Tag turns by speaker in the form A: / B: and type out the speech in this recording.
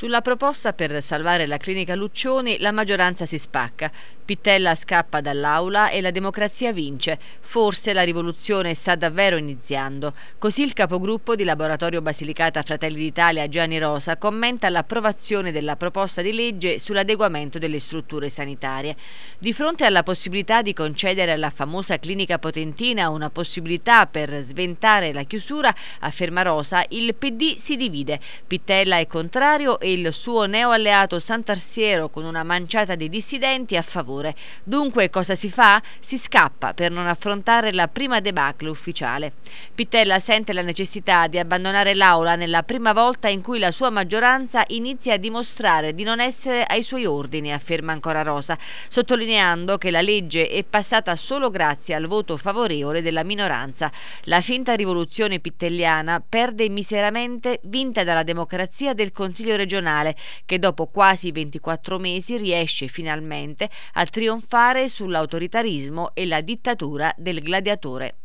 A: Sulla proposta per salvare la clinica Luccioni la maggioranza si spacca. Pittella scappa dall'aula e la democrazia vince. Forse la rivoluzione sta davvero iniziando. Così il capogruppo di Laboratorio Basilicata Fratelli d'Italia Gianni Rosa commenta l'approvazione della proposta di legge sull'adeguamento delle strutture sanitarie. Di fronte alla possibilità di concedere alla famosa clinica potentina una possibilità per sventare la chiusura, afferma Rosa, il PD si divide. Pittella è contrario e il suo neoalleato Sant'Arsiero con una manciata di dissidenti a favore giocatore. Dunque cosa si fa? Si scappa per non affrontare la prima debacle ufficiale. Pittella sente la necessità di abbandonare l'aula nella prima volta in cui la sua maggioranza inizia a dimostrare di non essere ai suoi ordini, afferma ancora Rosa, sottolineando che la legge è passata solo grazie al voto favorevole della minoranza. La finta rivoluzione pittelliana perde miseramente vinta dalla democrazia del Consiglio regionale che dopo quasi 24 mesi riesce finalmente a trionfare sull'autoritarismo e la dittatura del gladiatore.